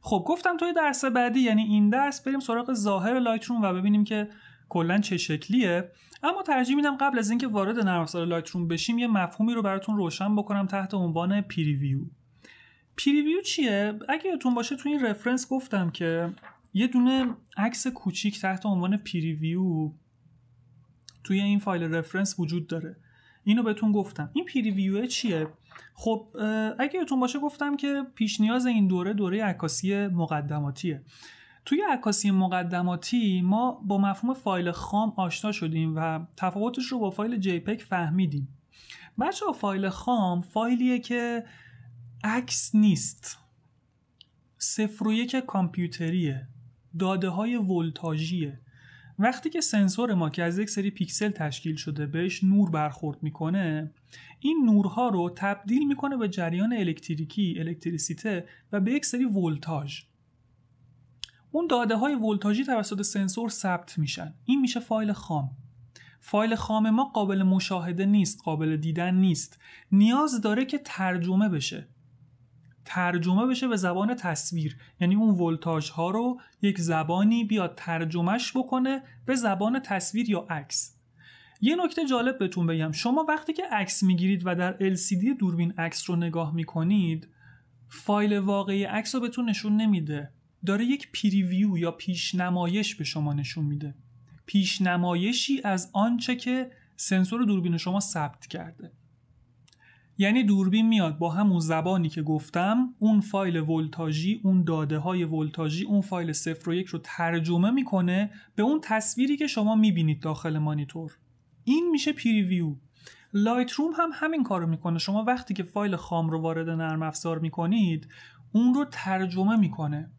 خب گفتم توی درس بعدی یعنی این درس بریم سراغ ظاهر لایتروم و ببینیم که کلا چه شکلیه اما ترجیح میدم قبل از اینکه وارد نرم افزار لایتروم بشیم یه مفهومی رو براتون روشن بکنم تحت عنوان پریویو پریویو چیه اگه یادتون باشه توی این رفرنس گفتم که یه دونه عکس کوچیک تحت عنوان پریویو توی این فایل رفرنس وجود داره اینو بهتون گفتم این پریویو چیه خب اگه بهتون باشه گفتم که پیش نیاز این دوره دوره عکاسی مقدماتیه توی عکاسی مقدماتی ما با مفهوم فایل خام آشنا شدیم و تفاوتش رو با فایل پیک فهمیدیم بچه فایل خام فایلیه که عکس نیست صفر و یک کامپیوتریه داده های ولتاژیه وقتی که سنسور ما که از یک سری پیکسل تشکیل شده بهش نور برخورد میکنه این نورها رو تبدیل میکنه به جریان الکتریکی الکتریسیته و به یک سری ولتاژ اون داده های ولتاژی توسط سنسور ثبت میشن این میشه فایل خام فایل خام ما قابل مشاهده نیست قابل دیدن نیست نیاز داره که ترجمه بشه ترجمه بشه به زبان تصویر یعنی اون ولتاژ ها رو یک زبانی بیاد ترجمهش بکنه به زبان تصویر یا عکس یه نکته جالب بهتون بگم شما وقتی که عکس میگیرید و در LCD دوربین عکس رو نگاه میکنید فایل واقعی عکس رو بهتون نشون نمیده داره یک پریویو یا پیشنمایش به شما نشون میده پیشنمایشی از آنچه که سنسور دوربین شما ثبت کرده یعنی دوربین میاد با همون زبانی که گفتم اون فایل ولتاژی اون داده های ولتاژی اون فایل صفر و یک رو ترجمه میکنه به اون تصویری که شما میبینید داخل مانیتور این میشه پریویو لایت روم هم همین رو میکنه شما وقتی که فایل خام رو وارد نرم افزار میکنید اون رو ترجمه میکنه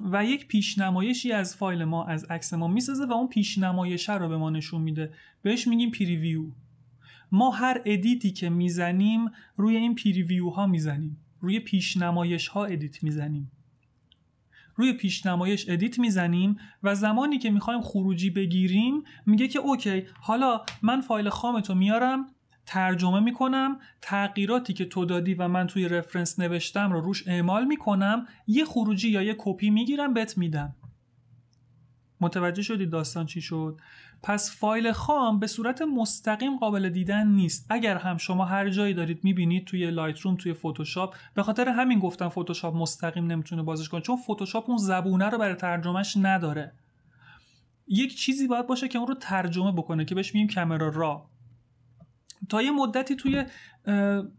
و یک پیشنمایشی از فایل ما از عکس ما میسازه و اون پیشنمایشه رو به ما نشون میده بهش میگیم پریویو ما هر ادیتی که میزنیم روی این پیریویو ها میزنیم روی پیشنمایش ها ادیت میزنیم روی پیشنمایش ادیت میزنیم و زمانی که میخوایم خروجی بگیریم میگه که اوکی حالا من فایل خامتو میارم ترجمه میکنم تغییراتی که تو دادی و من توی رفرنس نوشتم رو روش اعمال میکنم یه خروجی یا یه کپی میگیرم بهت میدم متوجه شدید داستان چی شد پس فایل خام به صورت مستقیم قابل دیدن نیست اگر هم شما هر جایی دارید میبینید توی لایت روم توی فتوشاپ به خاطر همین گفتم فتوشاپ مستقیم نمیتونه بازش کنه چون فتوشاپ اون زبونه رو برای ترجمهش نداره یک چیزی باید باشه که اون رو ترجمه بکنه که بهش میگیم کامرا را تا یه مدتی توی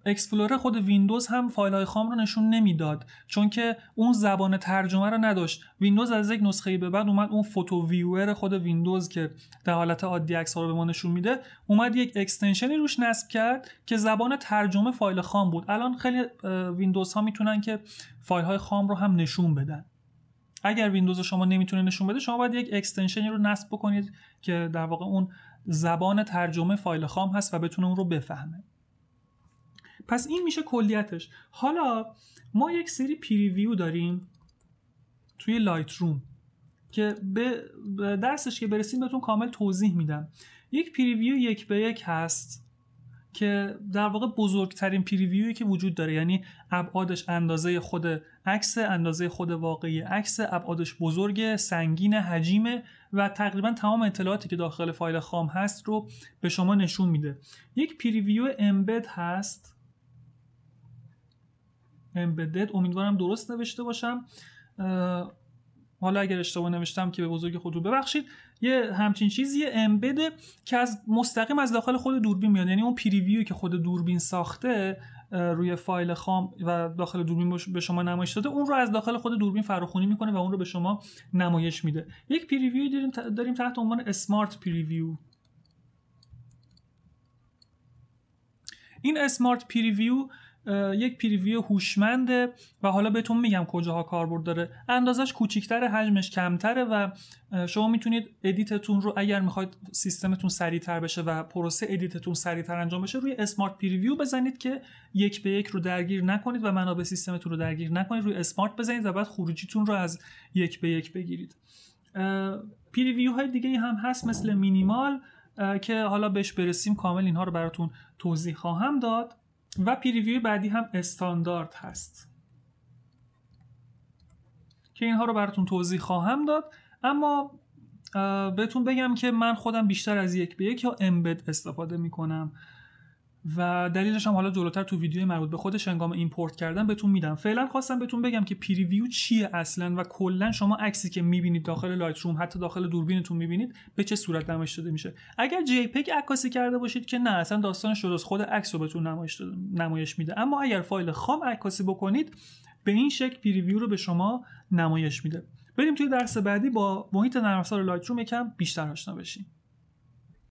اکسپلور خود ویندوز هم فایل های خام رو نشون نمیداد چون که اون زبان ترجمه رو نداشت ویندوز از یک نسخه به بعد اومد اون فوتو ویور خود ویندوز که در حالت عادی عکس ها رو به ما نشون میده اومد یک اکستنشنی روش نصب کرد که زبان ترجمه فایل خام بود الان خیلی ویندوز ها میتونن که فایل های خام رو هم نشون بدن اگر ویندوز شما نمیتونه نشون بده شما باید یک اکستنشنی رو نصب بکنید که در واقع اون زبان ترجمه فایل خام هست و بتونه اون رو بفهمه پس این میشه کلیتش حالا ما یک سری پریویو داریم توی لایت روم که به درسش که برسیم بهتون کامل توضیح میدم یک پریویو یک به یک هست که در واقع بزرگترین پریویوی که وجود داره یعنی ابعادش اندازه خود عکس اندازه خود واقعی عکس ابعادش بزرگ سنگین حجیمه و تقریبا تمام اطلاعاتی که داخل فایل خام هست رو به شما نشون میده یک پریویو امبد هست امبدد امیدوارم درست نوشته باشم حالا اگر اشتباه نوشتم که به بزرگ خود رو ببخشید یه همچین چیزی امبد که از مستقیم از داخل خود دوربین میاد یعنی اون پریویو که خود دوربین ساخته روی فایل خام و داخل دوربین به شما نمایش داده اون رو از داخل خود دوربین فراخونی میکنه و اون رو به شما نمایش میده یک پریویو داریم, داریم تحت عنوان اسمارت پریویو این اسمارت پریویو یک پریویو هوشمنده و حالا بهتون میگم کجاها کاربرد داره اندازش کوچیکتر حجمش کمتره و شما میتونید ادیتتون رو اگر میخواید سیستمتون سریعتر بشه و پروسه ادیتتون سریعتر انجام بشه روی اسمارت پریویو بزنید که یک به یک رو درگیر نکنید و منابع سیستمتون رو درگیر نکنید روی اسمارت بزنید و بعد خروجیتون رو از یک به یک بگیرید پریویو های دیگه هم هست مثل مینیمال که حالا بهش برسیم کامل اینها رو براتون توضیح خواهم داد و پریویو بعدی هم استاندارد هست که اینها رو براتون توضیح خواهم داد اما بهتون بگم که من خودم بیشتر از یک به یک یا امبد استفاده میکنم و دلیلش هم حالا جلوتر تو ویدیو مربوط به خودش انگام ایمپورت کردن بهتون میدم فعلا خواستم بهتون بگم که پریویو چیه اصلا و کلا شما عکسی که میبینید داخل لایت روم حتی داخل دوربینتون میبینید به چه صورت نمایش داده میشه اگر جی پیگ عکاسی کرده باشید که نه اصلا داستان شده خود عکس رو بهتون نمایش نمایش میده اما اگر فایل خام عکاسی بکنید به این شکل پریویو رو به شما نمایش میده بریم توی درس بعدی با محیط نرم افزار لایت روم یکم بیشتر آشنا بشیم